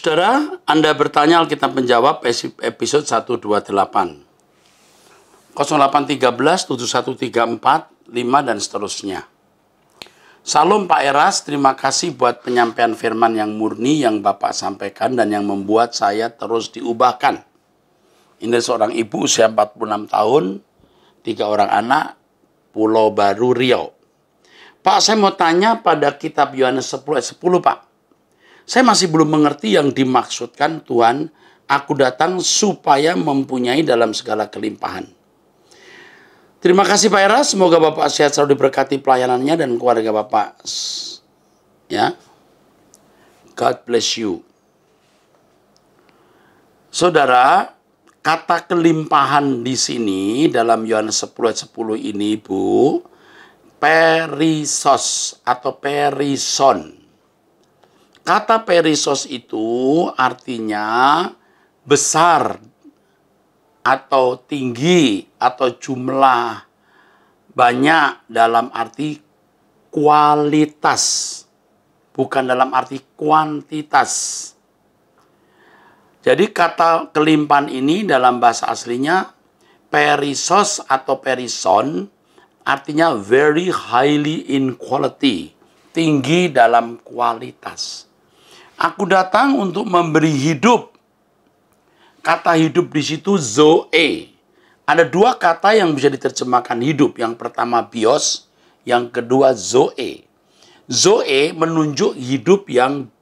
Saudara, Anda bertanya Alkitab menjawab episode 128. 0813 7134 5 dan seterusnya. Salam Pak Eras, terima kasih buat penyampaian firman yang murni yang Bapak sampaikan dan yang membuat saya terus diubahkan. Ini seorang ibu usia 46 tahun, tiga orang anak, Pulau Baru Riau. Pak, saya mau tanya pada kitab Yohanes 10 ayat 10, Pak. Saya masih belum mengerti yang dimaksudkan Tuhan, aku datang supaya mempunyai dalam segala kelimpahan. Terima kasih Pak Era, semoga Bapak sehat selalu diberkati pelayanannya dan keluarga Bapak. Ya. God bless you. Saudara, kata kelimpahan di sini dalam Yohanes 10 ayat 10 ini, Bu, perisos atau perison. Kata perisos itu artinya besar atau tinggi atau jumlah banyak dalam arti kualitas bukan dalam arti kuantitas. Jadi kata kelimpan ini dalam bahasa aslinya perisos atau perison artinya very highly in quality, tinggi dalam kualitas. Aku datang untuk memberi hidup. Kata hidup di situ zoe. Ada dua kata yang bisa diterjemahkan hidup. Yang pertama bios, yang kedua zoe. Zoe menunjuk hidup yang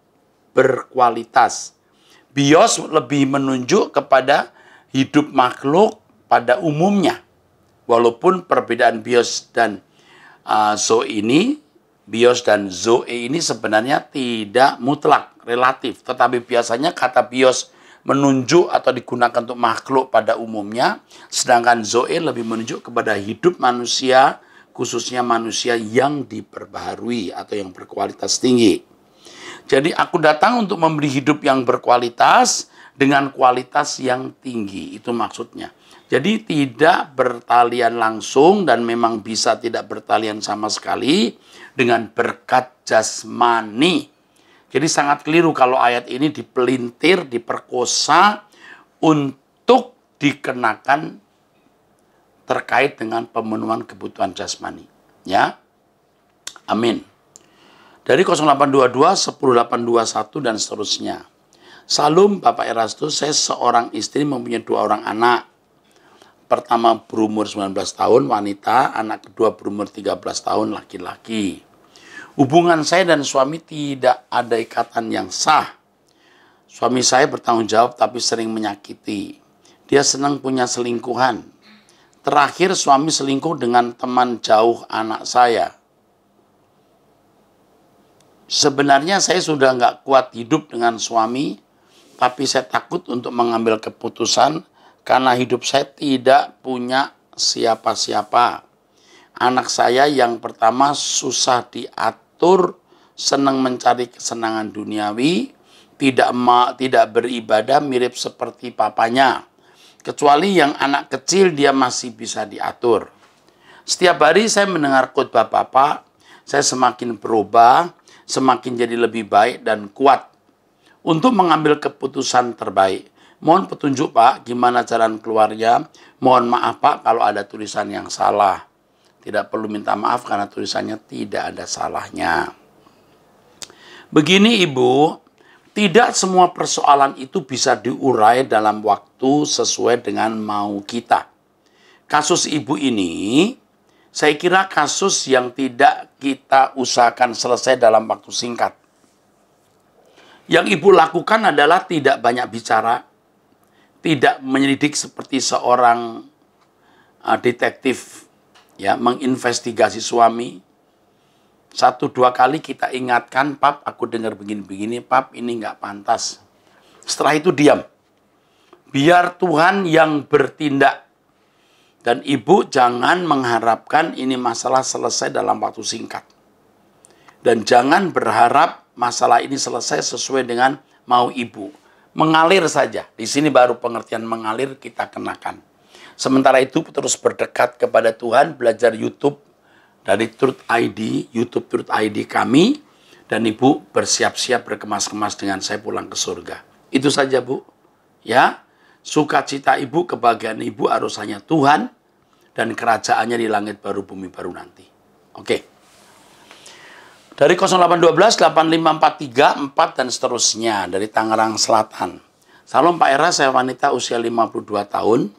berkualitas. Bios lebih menunjuk kepada hidup makhluk pada umumnya. Walaupun perbedaan bios dan uh, zoe ini bios dan zoe ini sebenarnya tidak mutlak, relatif. Tetapi biasanya kata bios menunjuk atau digunakan untuk makhluk pada umumnya, sedangkan zoe lebih menunjuk kepada hidup manusia, khususnya manusia yang diperbaharui atau yang berkualitas tinggi. Jadi aku datang untuk memberi hidup yang berkualitas dengan kualitas yang tinggi, itu maksudnya. Jadi tidak bertalian langsung dan memang bisa tidak bertalian sama sekali, dengan berkat jasmani. Jadi sangat keliru kalau ayat ini dipelintir, diperkosa untuk dikenakan terkait dengan pemenuhan kebutuhan jasmani. Ya, amin. Dari 0822, 10821, dan seterusnya. Salam Bapak Erastus, saya seorang istri mempunyai dua orang anak. Pertama berumur 19 tahun, wanita. Anak kedua berumur 13 tahun, laki-laki. Hubungan saya dan suami tidak ada ikatan yang sah. Suami saya bertanggung jawab tapi sering menyakiti. Dia senang punya selingkuhan. Terakhir suami selingkuh dengan teman jauh anak saya. Sebenarnya saya sudah nggak kuat hidup dengan suami, tapi saya takut untuk mengambil keputusan karena hidup saya tidak punya siapa-siapa. Anak saya yang pertama susah diatur takatur, senang mencari kesenangan duniawi, tidak ma, tidak beribadah mirip seperti papanya. Kecuali yang anak kecil dia masih bisa diatur. Setiap hari saya mendengar khotbah Bapak, saya semakin berubah, semakin jadi lebih baik dan kuat untuk mengambil keputusan terbaik. Mohon petunjuk Pak, gimana jalan keluarnya. Mohon maaf Pak kalau ada tulisan yang salah. Tidak perlu minta maaf karena tulisannya tidak ada salahnya. Begini Ibu, tidak semua persoalan itu bisa diurai dalam waktu sesuai dengan mau kita. Kasus Ibu ini, saya kira kasus yang tidak kita usahakan selesai dalam waktu singkat. Yang Ibu lakukan adalah tidak banyak bicara, tidak menyelidik seperti seorang uh, detektif ya menginvestigasi suami satu dua kali kita ingatkan pap aku dengar begini begini pap ini nggak pantas setelah itu diam biar Tuhan yang bertindak dan ibu jangan mengharapkan ini masalah selesai dalam waktu singkat dan jangan berharap masalah ini selesai sesuai dengan mau ibu mengalir saja di sini baru pengertian mengalir kita kenakan Sementara itu terus berdekat kepada Tuhan, belajar YouTube dari Truth ID, YouTube Truth ID kami, dan Ibu bersiap-siap berkemas-kemas dengan saya pulang ke surga. Itu saja Bu, ya. Sukacita Ibu, kebahagiaan Ibu harus hanya Tuhan dan kerajaannya di langit baru bumi baru nanti. Oke. Okay. Dari 0812, 8543, 4 dan seterusnya dari Tangerang Selatan. Salam Pak Era, saya wanita usia 52 tahun,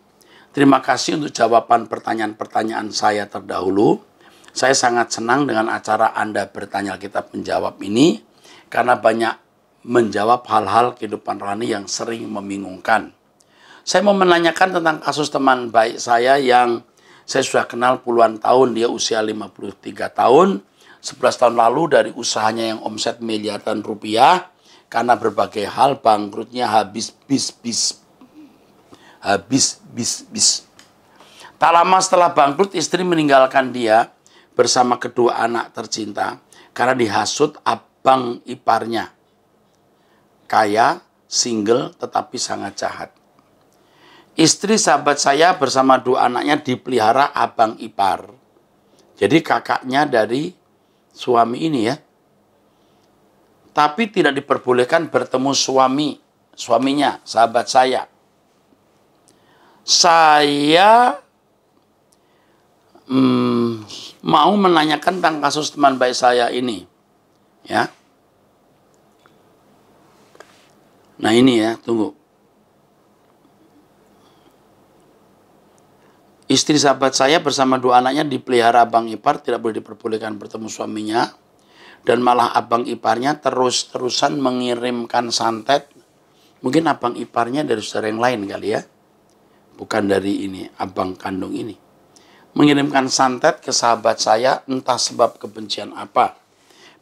Terima kasih untuk jawaban pertanyaan-pertanyaan saya terdahulu. Saya sangat senang dengan acara Anda bertanya kitab menjawab ini karena banyak menjawab hal-hal kehidupan Rani yang sering membingungkan. Saya mau menanyakan tentang kasus teman baik saya yang saya sudah kenal puluhan tahun, dia usia 53 tahun. 11 tahun lalu dari usahanya yang omset miliaran rupiah karena berbagai hal bangkrutnya habis bis bis habis bis bis. Tak lama setelah bangkrut istri meninggalkan dia bersama kedua anak tercinta karena dihasut abang iparnya. Kaya, single tetapi sangat jahat. Istri sahabat saya bersama dua anaknya dipelihara abang ipar. Jadi kakaknya dari suami ini ya. Tapi tidak diperbolehkan bertemu suami, suaminya, sahabat saya saya hmm, mau menanyakan tentang kasus teman baik saya ini. Ya. Nah ini ya, tunggu. Istri sahabat saya bersama dua anaknya dipelihara abang ipar, tidak boleh diperbolehkan bertemu suaminya. Dan malah abang iparnya terus-terusan mengirimkan santet. Mungkin abang iparnya dari saudara yang lain kali ya bukan dari ini, abang kandung ini. Mengirimkan santet ke sahabat saya entah sebab kebencian apa.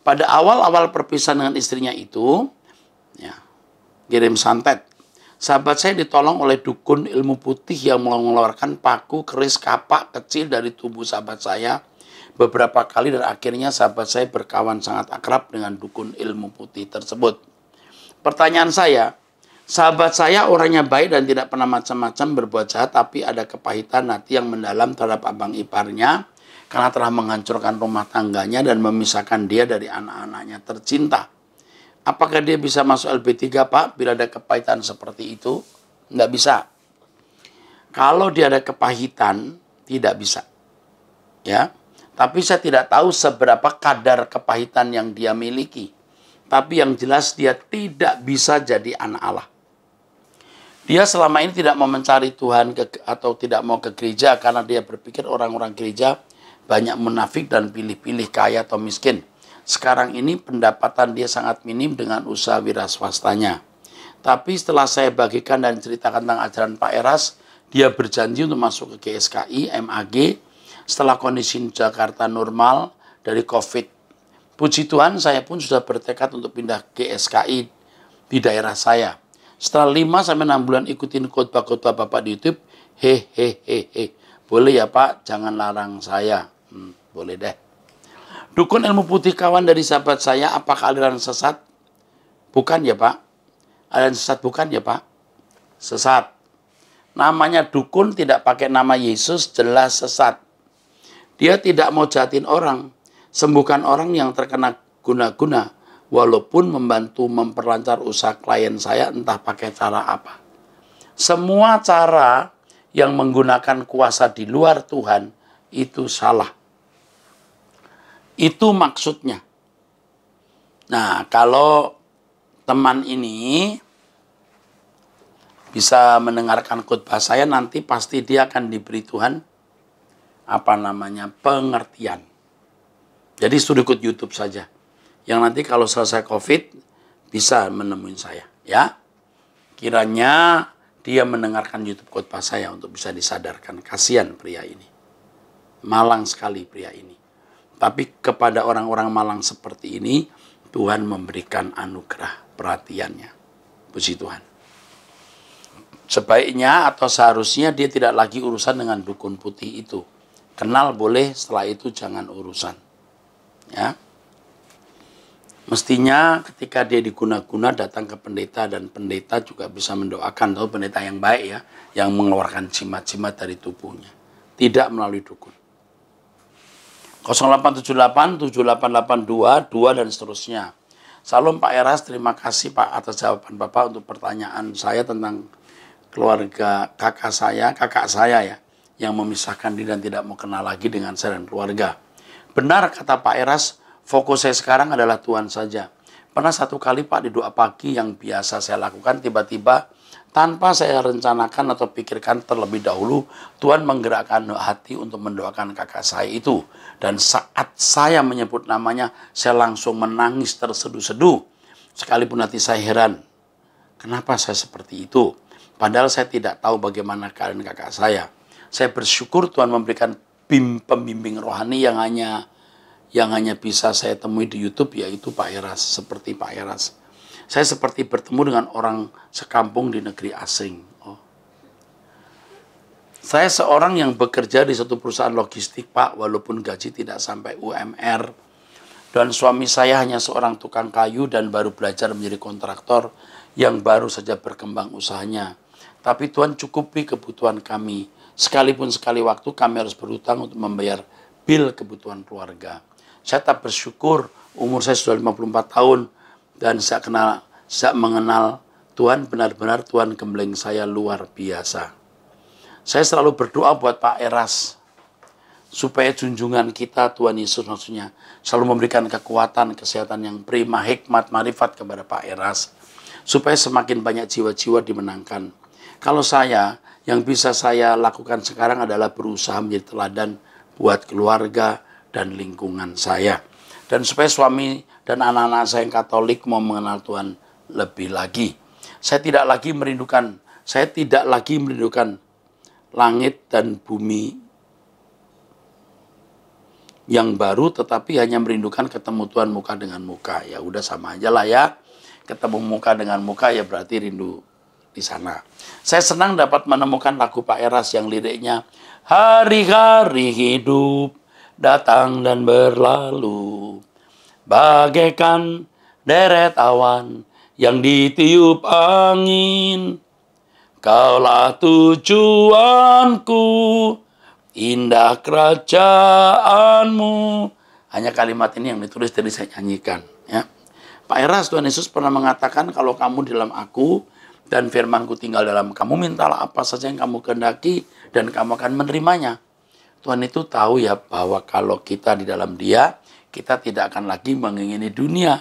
Pada awal-awal perpisahan dengan istrinya itu, ya, kirim santet. Sahabat saya ditolong oleh dukun ilmu putih yang mengeluarkan paku keris kapak kecil dari tubuh sahabat saya beberapa kali dan akhirnya sahabat saya berkawan sangat akrab dengan dukun ilmu putih tersebut. Pertanyaan saya, Sahabat saya orangnya baik dan tidak pernah macam-macam berbuat jahat, tapi ada kepahitan hati yang mendalam terhadap abang iparnya karena telah menghancurkan rumah tangganya dan memisahkan dia dari anak-anaknya tercinta. Apakah dia bisa masuk lp 3 Pak, bila ada kepahitan seperti itu? Nggak bisa. Kalau dia ada kepahitan, tidak bisa. Ya, tapi saya tidak tahu seberapa kadar kepahitan yang dia miliki. Tapi yang jelas dia tidak bisa jadi anak Allah. Dia selama ini tidak mau mencari Tuhan ke, atau tidak mau ke gereja karena dia berpikir orang-orang gereja banyak munafik dan pilih-pilih kaya atau miskin. Sekarang ini pendapatan dia sangat minim dengan usaha wira swastanya. Tapi setelah saya bagikan dan ceritakan tentang ajaran Pak Eras, dia berjanji untuk masuk ke GSKI, MAG, setelah kondisi Jakarta normal dari COVID. Puji Tuhan, saya pun sudah bertekad untuk pindah GSKI di daerah saya. Setelah 5 sampai 6 bulan ikutin khotbah-khotbah Bapak di YouTube. Hehehehe. Boleh ya Pak, jangan larang saya. Hmm, boleh deh. Dukun ilmu putih kawan dari sahabat saya, apakah aliran sesat? Bukan ya Pak. Aliran sesat bukan ya Pak. Sesat. Namanya dukun tidak pakai nama Yesus, jelas sesat. Dia tidak mau jahatin orang, sembuhkan orang yang terkena guna-guna walaupun membantu memperlancar usaha klien saya entah pakai cara apa. Semua cara yang menggunakan kuasa di luar Tuhan itu salah. Itu maksudnya. Nah, kalau teman ini bisa mendengarkan khotbah saya nanti pasti dia akan diberi Tuhan apa namanya pengertian. Jadi studi YouTube saja yang nanti kalau selesai COVID bisa menemui saya ya. Kiranya dia mendengarkan YouTube khotbah saya untuk bisa disadarkan. Kasihan pria ini. Malang sekali pria ini. Tapi kepada orang-orang malang seperti ini, Tuhan memberikan anugerah perhatiannya. Puji Tuhan. Sebaiknya atau seharusnya dia tidak lagi urusan dengan dukun putih itu. Kenal boleh, setelah itu jangan urusan. Ya. Mestinya ketika dia diguna-guna datang ke pendeta dan pendeta juga bisa mendoakan tahu pendeta yang baik ya, yang mengeluarkan jimat-jimat dari tubuhnya. Tidak melalui dukun. 0878 7882 dan seterusnya. Salam Pak Eras, terima kasih Pak atas jawaban Bapak untuk pertanyaan saya tentang keluarga kakak saya, kakak saya ya, yang memisahkan diri dan tidak mau kenal lagi dengan saya dan keluarga. Benar kata Pak Eras, Fokus saya sekarang adalah Tuhan saja. Pernah satu kali Pak di doa pagi yang biasa saya lakukan tiba-tiba tanpa saya rencanakan atau pikirkan terlebih dahulu Tuhan menggerakkan hati untuk mendoakan kakak saya itu dan saat saya menyebut namanya saya langsung menangis terseduh-seduh sekalipun hati saya heran kenapa saya seperti itu padahal saya tidak tahu bagaimana keadaan kakak saya saya bersyukur Tuhan memberikan pembimbing rohani yang hanya yang hanya bisa saya temui di YouTube yaitu Pak Eras, seperti Pak Eras. Saya seperti bertemu dengan orang sekampung di negeri asing. Oh. Saya seorang yang bekerja di satu perusahaan logistik, Pak, walaupun gaji tidak sampai UMR. Dan suami saya hanya seorang tukang kayu dan baru belajar menjadi kontraktor yang baru saja berkembang usahanya. Tapi Tuhan cukupi kebutuhan kami. Sekalipun sekali waktu kami harus berhutang untuk membayar bil kebutuhan keluarga. Saya tak bersyukur umur saya sudah 54 tahun dan saya kenal saya mengenal Tuhan benar-benar Tuhan gembleng saya luar biasa. Saya selalu berdoa buat Pak Eras supaya junjungan kita Tuhan Yesus maksudnya selalu memberikan kekuatan, kesehatan yang prima, hikmat, marifat kepada Pak Eras supaya semakin banyak jiwa-jiwa dimenangkan. Kalau saya, yang bisa saya lakukan sekarang adalah berusaha menjadi teladan buat keluarga, dan lingkungan saya. Dan supaya suami dan anak-anak saya yang Katolik mau mengenal Tuhan lebih lagi. Saya tidak lagi merindukan, saya tidak lagi merindukan langit dan bumi yang baru tetapi hanya merindukan ketemu Tuhan muka dengan muka. Ya udah sama aja lah ya. Ketemu muka dengan muka ya berarti rindu di sana. Saya senang dapat menemukan lagu Pak Eras yang liriknya hari-hari hidup datang dan berlalu bagaikan deret awan yang ditiup angin kaulah tujuanku indah kerajaanmu hanya kalimat ini yang ditulis dari saya nyanyikan ya Pak Eras Tuhan Yesus pernah mengatakan kalau kamu dalam aku dan firmanku tinggal dalam kamu mintalah apa saja yang kamu kehendaki dan kamu akan menerimanya Tuhan itu tahu ya bahwa kalau kita di dalam dia, kita tidak akan lagi mengingini dunia.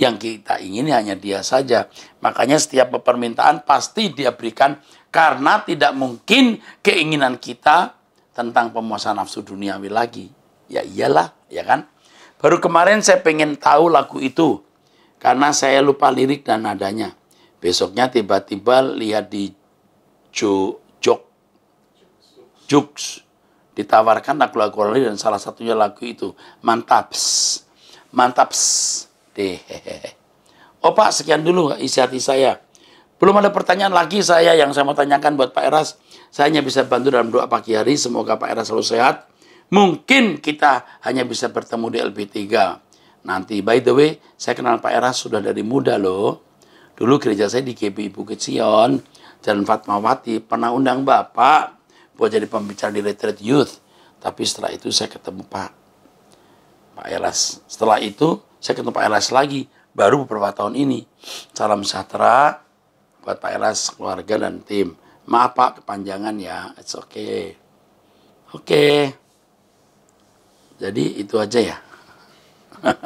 Yang kita ingini hanya dia saja. Makanya setiap permintaan pasti dia berikan karena tidak mungkin keinginan kita tentang pemuasan nafsu duniawi lagi. Ya iyalah, ya kan? Baru kemarin saya pengen tahu lagu itu karena saya lupa lirik dan nadanya. Besoknya tiba-tiba lihat di jo, jok, ditawarkan lagu-lagu Rollins dan salah satunya lagu itu mantaps mantaps deh oh pak sekian dulu isi hati saya belum ada pertanyaan lagi saya yang saya mau tanyakan buat Pak Eras saya hanya bisa bantu dalam doa pagi hari semoga Pak Eras selalu sehat mungkin kita hanya bisa bertemu di LP3 nanti by the way saya kenal Pak Eras sudah dari muda loh dulu gereja saya di GB Bukit Sion Jalan Fatmawati pernah undang Bapak buat jadi pembicara di Retreat Youth. Tapi setelah itu saya ketemu Pak Pak Elas. Setelah itu saya ketemu Pak Elas lagi baru beberapa tahun ini. Salam sejahtera buat Pak Elas, keluarga dan tim. Maaf Pak kepanjangan ya. It's okay. Oke. Okay. Jadi itu aja ya.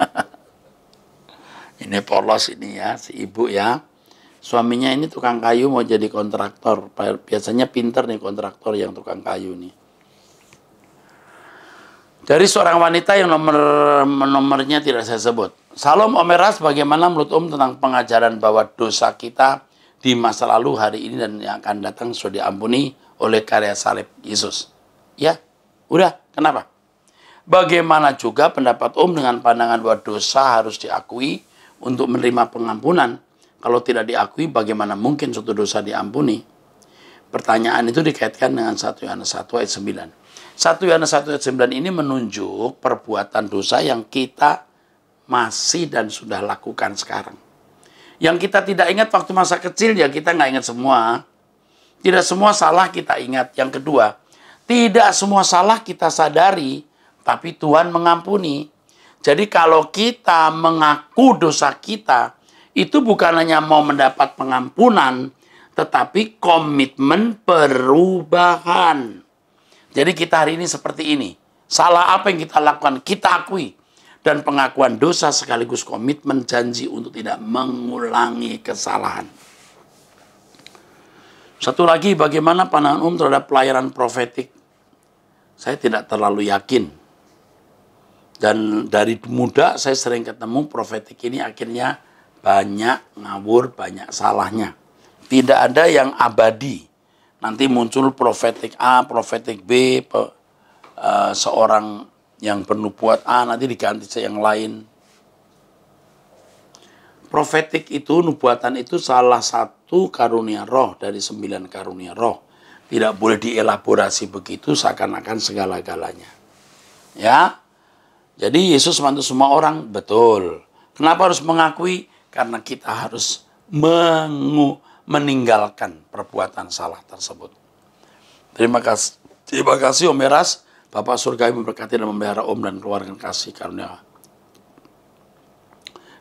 ini polos ini ya si ibu ya suaminya ini tukang kayu mau jadi kontraktor. Biasanya pinter nih kontraktor yang tukang kayu nih. Dari seorang wanita yang nomor nomornya tidak saya sebut. Salam Omeras bagaimana menurut Om um tentang pengajaran bahwa dosa kita di masa lalu hari ini dan yang akan datang sudah diampuni oleh karya salib Yesus. Ya, udah, kenapa? Bagaimana juga pendapat Om um dengan pandangan bahwa dosa harus diakui untuk menerima pengampunan kalau tidak diakui, bagaimana mungkin suatu dosa diampuni? Pertanyaan itu dikaitkan dengan 1 Yohanes 1 ayat 9. 1 Yohanes 1 ayat 9 ini menunjuk perbuatan dosa yang kita masih dan sudah lakukan sekarang. Yang kita tidak ingat waktu masa kecil, ya kita nggak ingat semua. Tidak semua salah kita ingat. Yang kedua, tidak semua salah kita sadari, tapi Tuhan mengampuni. Jadi kalau kita mengaku dosa kita, itu bukan hanya mau mendapat pengampunan, tetapi komitmen perubahan. Jadi kita hari ini seperti ini. Salah apa yang kita lakukan, kita akui. Dan pengakuan dosa sekaligus komitmen janji untuk tidak mengulangi kesalahan. Satu lagi, bagaimana pandangan umum terhadap pelayanan profetik? Saya tidak terlalu yakin. Dan dari muda saya sering ketemu profetik ini akhirnya banyak ngawur, banyak salahnya. Tidak ada yang abadi. Nanti muncul profetik A, profetik B, pe, uh, seorang yang bernubuat A nanti diganti yang lain. Profetik itu, nubuatan itu salah satu karunia roh dari sembilan karunia roh. Tidak boleh dielaborasi begitu seakan-akan segala-galanya. Ya, jadi Yesus mantu semua orang, betul. Kenapa harus mengakui? Karena kita harus mengu meninggalkan perbuatan salah tersebut. Terima kasih. Terima kasih Om Eras. Bapak surga memberkati dan memelihara Om dan keluarga kasih karunia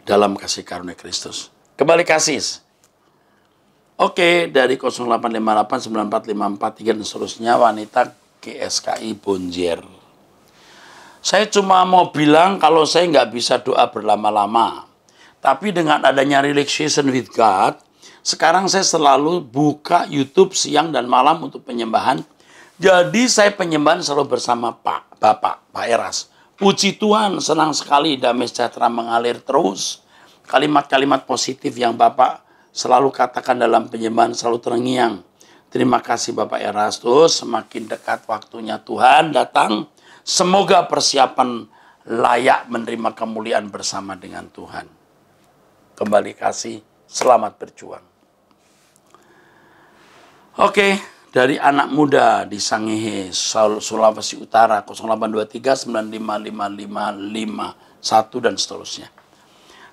dalam kasih karunia Kristus. Kembali kasih Oke, dari 0858 dan seterusnya wanita KSKI Bonjer. Saya cuma mau bilang kalau saya nggak bisa doa berlama-lama. Tapi dengan adanya relaxation with God, sekarang saya selalu buka YouTube siang dan malam untuk penyembahan. Jadi saya penyembahan selalu bersama Pak, Bapak, Pak Eras. Puji Tuhan, senang sekali damai sejahtera mengalir terus. Kalimat-kalimat positif yang Bapak selalu katakan dalam penyembahan selalu terngiang. Terima kasih Bapak Erastus, semakin dekat waktunya Tuhan datang. Semoga persiapan layak menerima kemuliaan bersama dengan Tuhan kembali kasih, selamat berjuang. Oke, dari anak muda di Sangihe, Sulawesi Utara 0823 9555551 dan seterusnya.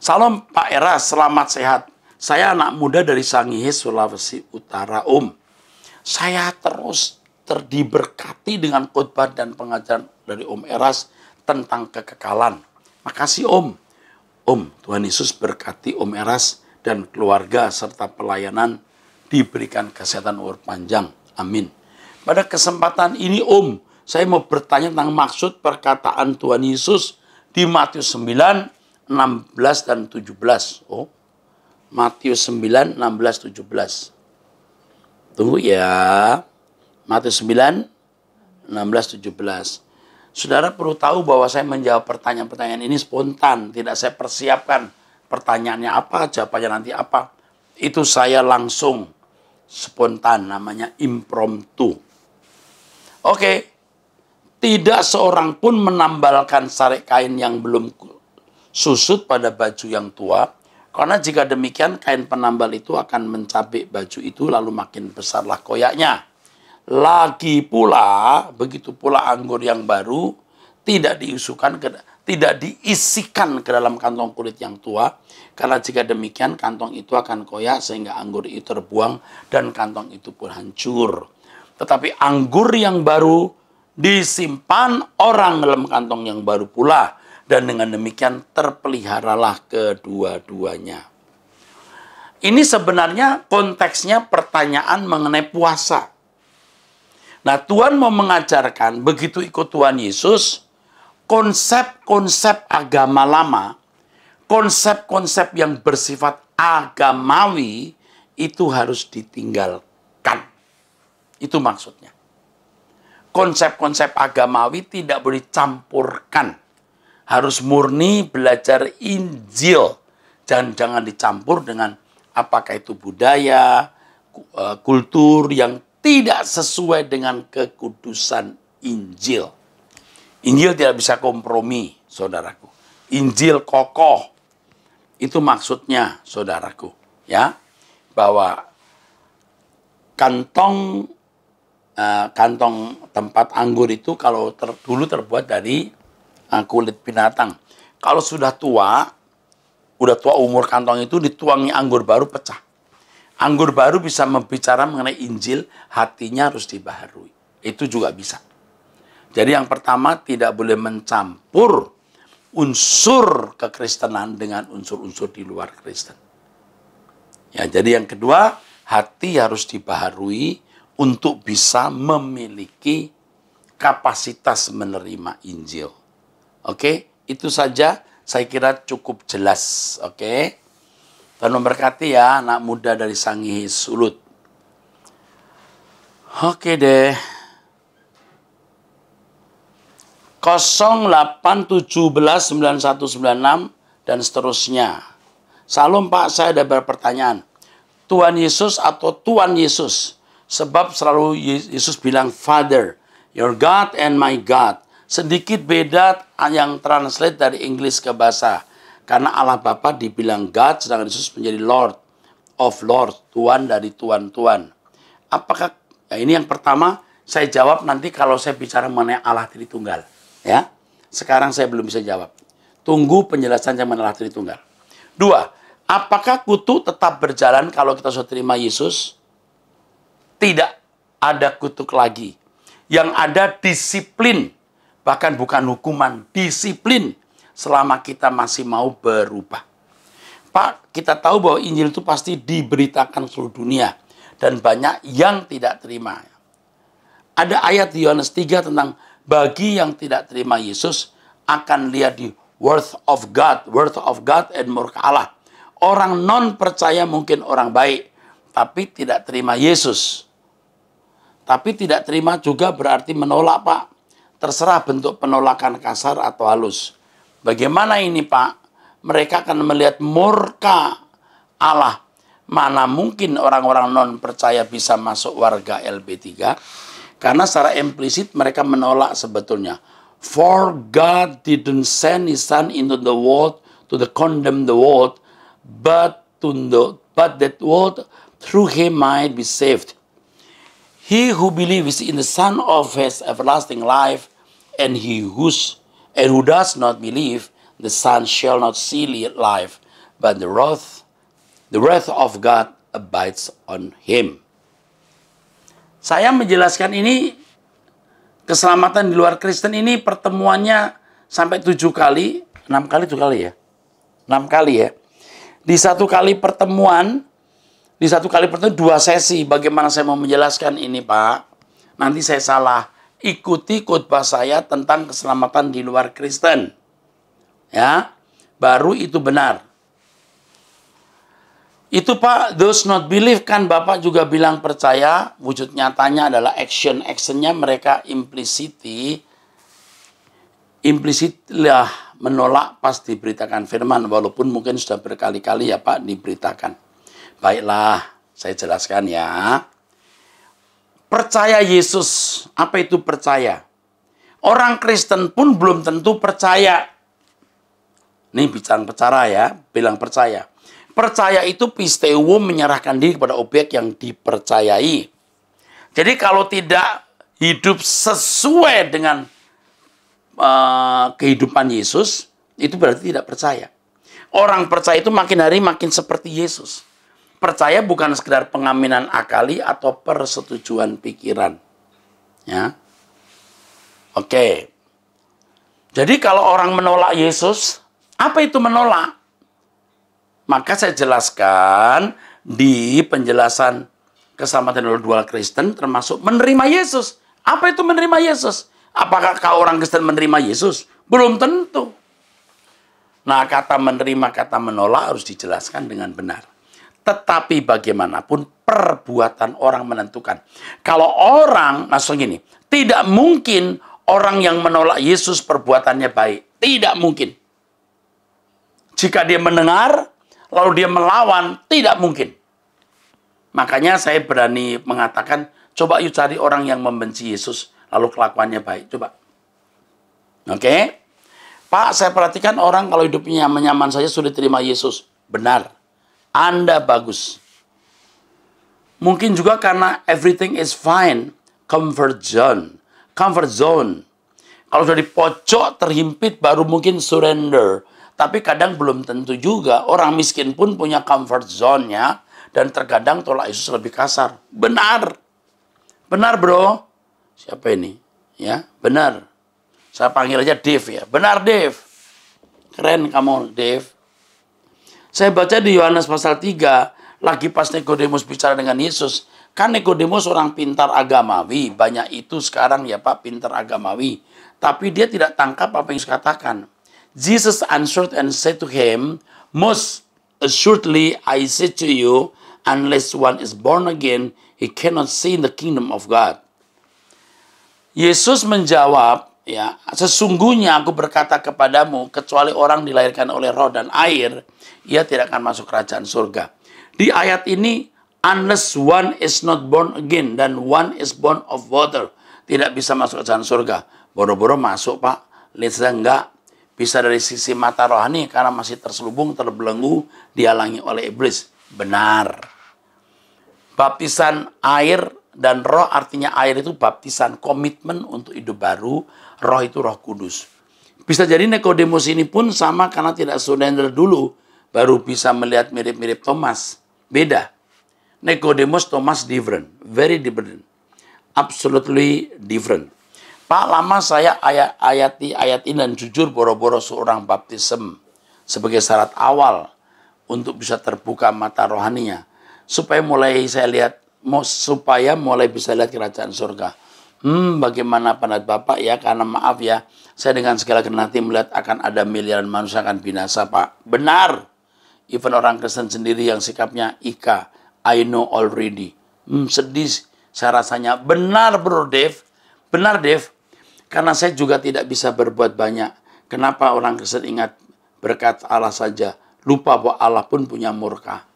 Salam Pak Era, selamat sehat. Saya anak muda dari Sangihe, Sulawesi Utara, Om. Um. Saya terus terdiberkati dengan khotbah dan pengajaran dari Om Eras tentang kekekalan. Makasih Om. Om, Tuhan Yesus berkati Om Eras dan keluarga serta pelayanan diberikan kesehatan umur panjang. Amin. Pada kesempatan ini Om, saya mau bertanya tentang maksud perkataan Tuhan Yesus di Matius 9, 16 dan 17. Oh, Matius 9, 16, 17. Tunggu ya. Matius 9, 16, 17. Saudara perlu tahu bahwa saya menjawab pertanyaan-pertanyaan ini spontan, tidak saya persiapkan pertanyaannya apa, jawabannya nanti apa. Itu saya langsung spontan, namanya impromptu. Oke, tidak seorang pun menambalkan sarik kain yang belum susut pada baju yang tua, karena jika demikian kain penambal itu akan mencabik baju itu lalu makin besarlah koyaknya. Lagi pula, begitu pula anggur yang baru tidak diusukan, ke tidak diisikan ke dalam kantong kulit yang tua, karena jika demikian kantong itu akan koyak sehingga anggur itu terbuang dan kantong itu pun hancur. Tetapi anggur yang baru disimpan orang dalam kantong yang baru pula dan dengan demikian terpeliharalah kedua-duanya. Ini sebenarnya konteksnya pertanyaan mengenai puasa. Nah, Tuhan mau mengajarkan begitu ikut Tuhan Yesus, konsep-konsep agama lama, konsep-konsep yang bersifat agamawi itu harus ditinggalkan. Itu maksudnya. Konsep-konsep agamawi tidak boleh dicampurkan. Harus murni belajar Injil. Dan jangan dicampur dengan apakah itu budaya, eh, kultur yang tidak sesuai dengan kekudusan Injil. Injil tidak bisa kompromi, saudaraku. Injil kokoh. Itu maksudnya, saudaraku, ya. Bahwa kantong eh, kantong tempat anggur itu kalau ter, dulu terbuat dari eh, kulit binatang. Kalau sudah tua, udah tua umur kantong itu dituangi anggur baru pecah Anggur baru bisa membicara mengenai Injil, hatinya harus dibaharui. Itu juga bisa. Jadi yang pertama tidak boleh mencampur unsur kekristenan dengan unsur-unsur di luar Kristen. Ya, jadi yang kedua, hati harus dibaharui untuk bisa memiliki kapasitas menerima Injil. Oke, itu saja saya kira cukup jelas. Oke. Tuhan memberkati ya anak muda dari Sangihi Sulut. Oke deh. 08179196 dan seterusnya. Salam Pak, saya ada beberapa pertanyaan. Tuhan Yesus atau Tuhan Yesus? Sebab selalu Yesus bilang Father, Your God and my God. Sedikit beda yang translate dari Inggris ke bahasa karena Allah Bapa dibilang God, sedangkan Yesus menjadi Lord of Lord, Tuan dari Tuan-Tuan. Apakah, ya ini yang pertama, saya jawab nanti kalau saya bicara mengenai Allah Tritunggal. Ya, sekarang saya belum bisa jawab. Tunggu penjelasan yang mengenai Allah Tritunggal. Dua, apakah kutu tetap berjalan kalau kita sudah terima Yesus? Tidak ada kutuk lagi. Yang ada disiplin, bahkan bukan hukuman, disiplin selama kita masih mau berubah. Pak, kita tahu bahwa Injil itu pasti diberitakan seluruh dunia dan banyak yang tidak terima. Ada ayat di Yohanes 3 tentang bagi yang tidak terima Yesus akan lihat di worth of God, worth of God and murka Allah. Orang non percaya mungkin orang baik, tapi tidak terima Yesus. Tapi tidak terima juga berarti menolak, Pak. Terserah bentuk penolakan kasar atau halus. Bagaimana ini Pak? Mereka akan melihat murka Allah. Mana mungkin orang-orang non-percaya bisa masuk warga LB3? Karena secara implisit mereka menolak sebetulnya. For God didn't send his son into the world to the condemn the world, but to the, but that world through him might be saved. He who believes in the Son of his everlasting life, and he whose And who does not believe, the Son shall not see life, but the wrath, the wrath of God abides on him. Saya menjelaskan ini, keselamatan di luar Kristen ini pertemuannya sampai tujuh kali, enam kali tuh kali ya, enam kali ya. Di satu kali pertemuan, di satu kali pertemuan dua sesi. Bagaimana saya mau menjelaskan ini Pak? Nanti saya salah ikuti khotbah saya tentang keselamatan di luar Kristen. Ya, baru itu benar. Itu Pak, those not believe kan Bapak juga bilang percaya, wujud nyatanya adalah action. Actionnya mereka implisit lah menolak pas diberitakan firman, walaupun mungkin sudah berkali-kali ya Pak diberitakan. Baiklah, saya jelaskan ya. Percaya Yesus. Apa itu percaya? Orang Kristen pun belum tentu percaya. Ini bicara percaya ya, bilang percaya. Percaya itu pisteuo menyerahkan diri kepada objek yang dipercayai. Jadi kalau tidak hidup sesuai dengan uh, kehidupan Yesus, itu berarti tidak percaya. Orang percaya itu makin hari makin seperti Yesus percaya bukan sekedar pengaminan akali atau persetujuan pikiran. Ya. Oke. Jadi kalau orang menolak Yesus, apa itu menolak? Maka saya jelaskan di penjelasan keselamatan oleh dual Kristen termasuk menerima Yesus. Apa itu menerima Yesus? Apakah kau orang Kristen menerima Yesus? Belum tentu. Nah, kata menerima, kata menolak harus dijelaskan dengan benar. Tetapi bagaimanapun perbuatan orang menentukan. Kalau orang, masuk gini, tidak mungkin orang yang menolak Yesus perbuatannya baik. Tidak mungkin. Jika dia mendengar, lalu dia melawan, tidak mungkin. Makanya saya berani mengatakan, coba yuk cari orang yang membenci Yesus, lalu kelakuannya baik. Coba. Oke? Okay? Pak, saya perhatikan orang kalau hidupnya nyaman-nyaman saja sudah terima Yesus. Benar. Anda bagus. Mungkin juga karena everything is fine, comfort zone, comfort zone. Kalau sudah dipocok, terhimpit baru mungkin surrender. Tapi kadang belum tentu juga orang miskin pun punya comfort zone-nya dan terkadang tolak Yesus lebih kasar. Benar. Benar, Bro. Siapa ini? Ya, benar. Saya panggil aja Dave ya. Benar, Dave. Keren kamu, Dave. Saya baca di Yohanes pasal 3, lagi pas Nikodemus bicara dengan Yesus, kan Nikodemus orang pintar agamawi, banyak itu sekarang ya Pak, pintar agamawi. Tapi dia tidak tangkap apa yang Yesus katakan. Jesus answered and said to him, Most assuredly I say to you, unless one is born again, he cannot see the kingdom of God. Yesus menjawab, ya sesungguhnya aku berkata kepadamu kecuali orang dilahirkan oleh roh dan air ia tidak akan masuk kerajaan surga. Di ayat ini, unless one is not born again dan one is born of water, tidak bisa masuk kerajaan surga. Boro-boro masuk, Pak. Lihatnya enggak. Bisa dari sisi mata rohani karena masih terselubung, terbelenggu, dialangi oleh iblis. Benar. Baptisan air dan roh artinya air itu baptisan komitmen untuk hidup baru roh itu roh kudus bisa jadi Nekodemus ini pun sama karena tidak surrender dulu baru bisa melihat mirip-mirip Thomas. Beda. Nicodemus Thomas different, very different. Absolutely different. Pak, lama saya ayat ayat ayat ini dan jujur boro-boro seorang baptism sebagai syarat awal untuk bisa terbuka mata rohaninya supaya mulai saya lihat supaya mulai bisa lihat kerajaan surga. Hmm, bagaimana pendapat Bapak ya? Karena maaf ya, saya dengan segala kenati melihat akan ada miliaran manusia akan binasa, Pak. Benar. Even orang Kristen sendiri yang sikapnya Ika, I know already. Hmm, sedih saya rasanya. Benar bro Dave, benar Dave. Karena saya juga tidak bisa berbuat banyak. Kenapa orang Kristen ingat berkat Allah saja. Lupa bahwa Allah pun punya murka.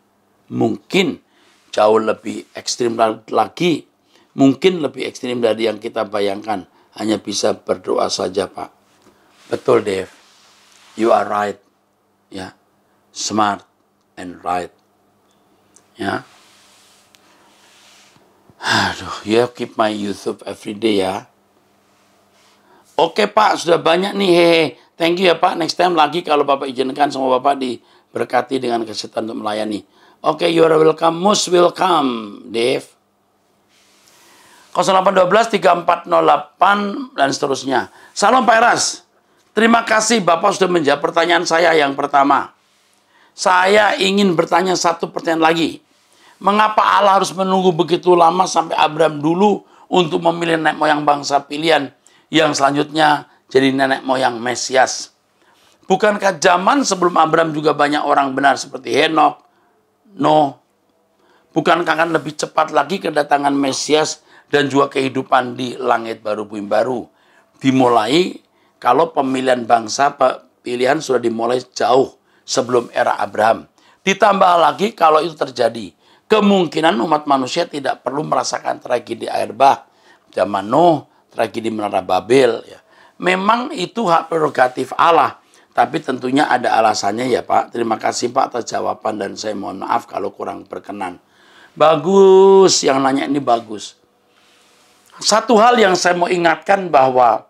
Mungkin jauh lebih ekstrim lagi. Mungkin lebih ekstrim dari yang kita bayangkan. Hanya bisa berdoa saja Pak. Betul Dave. You are right. Ya smart and right. Ya. Aduh, ya keep my YouTube every day ya. Oke Pak, sudah banyak nih hehe. Thank you ya Pak. Next time lagi kalau Bapak izinkan semua Bapak diberkati dengan kesehatan untuk melayani. Oke, you are welcome. Most welcome, Dave. 0812 3408 dan seterusnya. Salam Pak Eras. Terima kasih Bapak sudah menjawab pertanyaan saya yang pertama. Saya ingin bertanya satu pertanyaan lagi. Mengapa Allah harus menunggu begitu lama sampai Abraham dulu untuk memilih nenek moyang bangsa pilihan yang selanjutnya jadi nenek moyang Mesias? Bukankah zaman sebelum Abraham juga banyak orang benar seperti Henok, Noh? Bukankah akan lebih cepat lagi kedatangan Mesias dan juga kehidupan di langit baru bumi baru? Dimulai kalau pemilihan bangsa pilihan sudah dimulai jauh sebelum era Abraham. Ditambah lagi kalau itu terjadi, kemungkinan umat manusia tidak perlu merasakan tragedi air bah, zaman Nuh, tragedi Menara Babel. Ya. Memang itu hak prerogatif Allah, tapi tentunya ada alasannya ya Pak. Terima kasih Pak atas jawaban dan saya mohon maaf kalau kurang berkenan. Bagus, yang nanya ini bagus. Satu hal yang saya mau ingatkan bahwa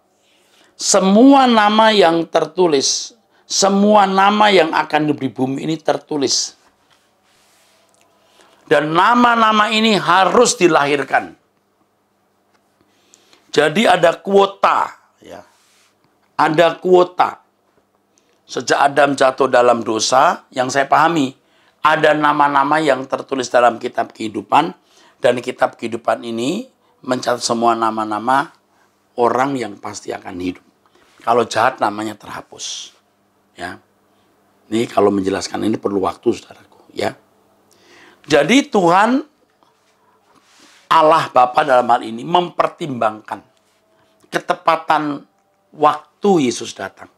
semua nama yang tertulis semua nama yang akan di bumi ini tertulis. Dan nama-nama ini harus dilahirkan. Jadi ada kuota, ya. Ada kuota. Sejak Adam jatuh dalam dosa, yang saya pahami, ada nama-nama yang tertulis dalam kitab kehidupan dan kitab kehidupan ini mencatat semua nama-nama orang yang pasti akan hidup. Kalau jahat namanya terhapus. Ya. Ini kalau menjelaskan ini perlu waktu, saudaraku. Ya. Jadi Tuhan Allah Bapa dalam hal ini mempertimbangkan ketepatan waktu Yesus datang.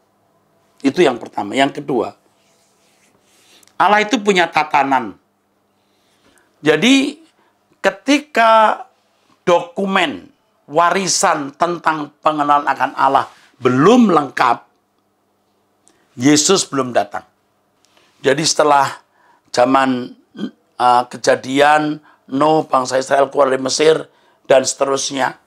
Itu yang pertama. Yang kedua, Allah itu punya tatanan. Jadi ketika dokumen warisan tentang pengenalan akan Allah belum lengkap, Yesus belum datang. Jadi setelah zaman uh, kejadian No bangsa Israel keluar dari Mesir, dan seterusnya.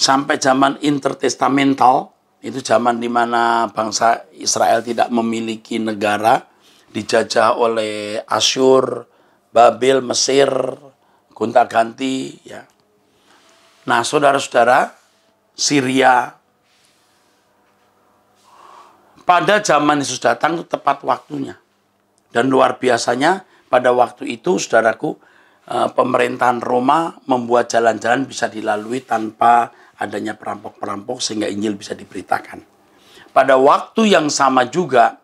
Sampai zaman intertestamental, itu zaman di mana bangsa Israel tidak memiliki negara, dijajah oleh Asyur, Babel, Mesir, gonta-ganti. Ya. Nah, saudara-saudara, Syria, pada zaman Yesus datang itu tepat waktunya. Dan luar biasanya pada waktu itu saudaraku eh, pemerintahan Roma membuat jalan-jalan bisa dilalui tanpa adanya perampok-perampok sehingga Injil bisa diberitakan. Pada waktu yang sama juga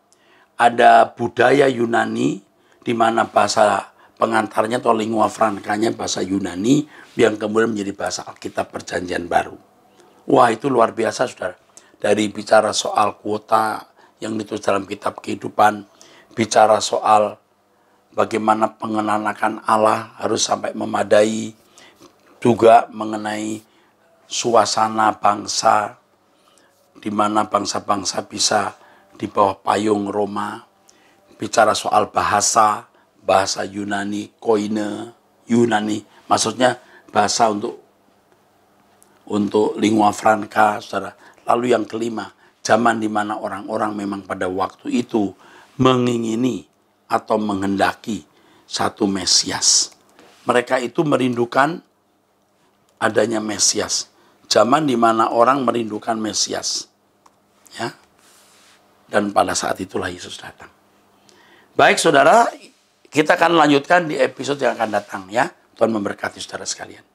ada budaya Yunani di mana bahasa pengantarnya atau lingua francanya bahasa Yunani yang kemudian menjadi bahasa Alkitab Perjanjian Baru. Wah itu luar biasa saudara. Dari bicara soal kuota yang ditulis dalam kitab kehidupan bicara soal bagaimana pengenalan Allah harus sampai memadai juga mengenai suasana bangsa di mana bangsa-bangsa bisa di bawah payung Roma bicara soal bahasa bahasa Yunani koine Yunani maksudnya bahasa untuk untuk lingua franca saudara lalu yang kelima Zaman di mana orang-orang memang pada waktu itu mengingini atau menghendaki satu Mesias. Mereka itu merindukan adanya Mesias. Zaman di mana orang merindukan Mesias. Ya. Dan pada saat itulah Yesus datang. Baik saudara, kita akan lanjutkan di episode yang akan datang ya. Tuhan memberkati saudara sekalian.